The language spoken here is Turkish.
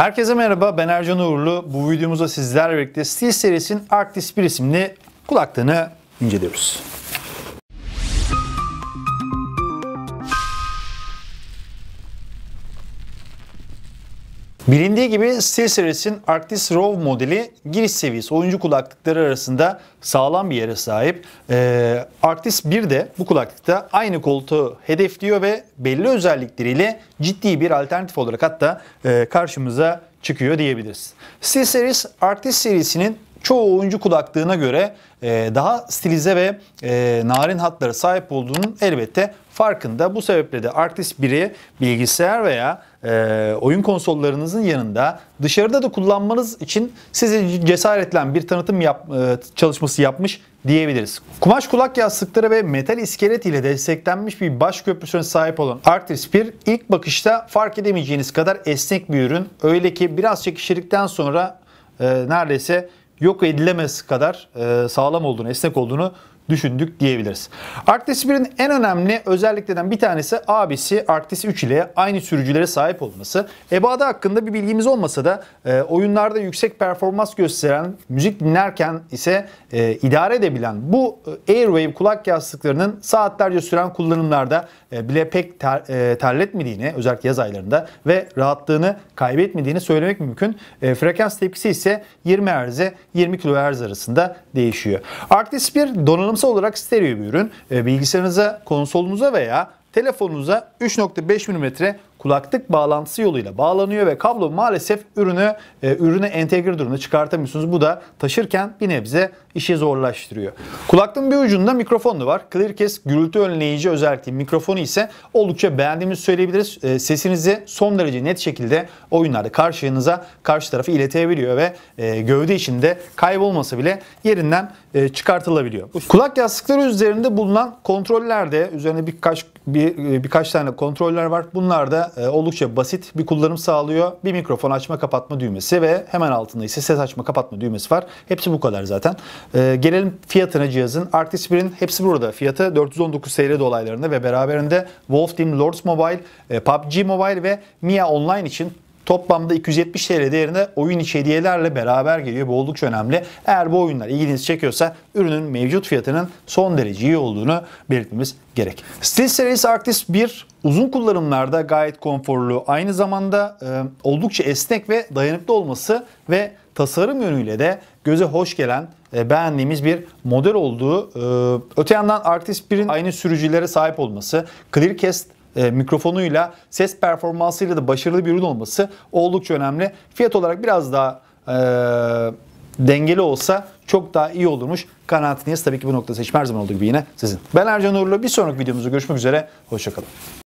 Herkese merhaba ben Ercan Uğurlu. Bu videomuzda sizlerle birlikte SteelSeries'in Arctis 1 isimli kulaklığını inceliyoruz. Bilindiği gibi Silseres'in Arctis ROV modeli giriş seviyesi oyuncu kulaklıkları arasında sağlam bir yere sahip. Ee, Arctis 1 de bu kulaklıkta aynı koltuğu hedefliyor ve belli özellikleriyle ciddi bir alternatif olarak hatta e, karşımıza çıkıyor diyebiliriz. C-Series Arctis serisinin çoğu oyuncu kulaklığına göre e, daha stilize ve e, narin hatlara sahip olduğunun elbette farkında. Bu sebeple de Arctis 1'i bilgisayar veya e, oyun konsollarınızın yanında dışarıda da kullanmanız için sizi cesaretlen bir tanıtım yap, e, çalışması yapmış diyebiliriz. Kumaş kulak yastıkları ve metal iskelet ile desteklenmiş bir baş köprüsüne sahip olan Arctis 1 ilk bakışta fark edemeyeceğiniz kadar esnek bir ürün. Öyle ki biraz çekişirdikten sonra e, neredeyse yok edilemez kadar e, sağlam olduğunu, esnek olduğunu düşündük diyebiliriz. Arctis 1'in en önemli özelliklerinden bir tanesi abisi Arctis 3 ile aynı sürücülere sahip olması. EBA'da hakkında bir bilgimiz olmasa da e, oyunlarda yüksek performans gösteren, müzik dinlerken ise e, idare edebilen bu e, Airwave kulak yastıklarının saatlerce süren kullanımlarda e, bile pek ter, e, terletmediğini özellikle yaz aylarında ve rahatlığını kaybetmediğini söylemek mümkün. E, frekans tepkisi ise 20 Hz'e 20 kHz arasında değişiyor. Arctis 1 donanım Donanımsal olarak stereo bir ürün. E, bilgisayarınıza, konsolunuza veya telefonunuza 3.5 mm kulaklık bağlantısı yoluyla bağlanıyor ve kablo maalesef ürünü e, ürüne entegre durumda çıkartamıyorsunuz. Bu da taşırken bir nebze işi zorlaştırıyor. Kulaklığın bir ucunda mikrofonu var. Clearcast gürültü önleyici özelliği mikrofonu ise oldukça beğendiğimizi söyleyebiliriz. E, sesinizi son derece net şekilde oyunlarda karşınıza karşı tarafı iletebiliyor ve e, gövde içinde kaybolması bile yerinden e, çıkartılabiliyor. Kulak yastıkları üzerinde bulunan kontrollerde üzerine birkaç bir e, birkaç tane kontroller var. Bunlar da e, oldukça basit bir kullanım sağlıyor. Bir mikrofon açma kapatma düğmesi ve hemen altında ise ses açma kapatma düğmesi var. Hepsi bu kadar zaten. E, gelelim fiyatına cihazın. Arctis 1'in hepsi burada. Fiyatı 419 TL dolaylarında ve beraberinde Wolf Team Lords Mobile, e, PUBG Mobile ve Mia Online için Toplamda 270 TL değerinde oyun içi hediyelerle beraber geliyor. Bu oldukça önemli. Eğer bu oyunlar ilginizi çekiyorsa ürünün mevcut fiyatının son derece iyi olduğunu belirtmemiz gerek. SteelSeries Arctis 1 uzun kullanımlarda gayet konforlu. Aynı zamanda e, oldukça esnek ve dayanıklı olması ve tasarım yönüyle de göze hoş gelen e, beğendiğimiz bir model olduğu. E, öte yandan Arctis 1'in aynı sürücülere sahip olması, Clearcast e, mikrofonuyla, ses performansıyla da başarılı bir ürün olması oldukça önemli. Fiyat olarak biraz daha e, dengeli olsa çok daha iyi olurmuş. Kanaatiniz tabii ki bu nokta seçim her zaman olduğu gibi yine sizin. Ben Ercan Uğurlu. Bir sonraki videomuzda görüşmek üzere. Hoşçakalın.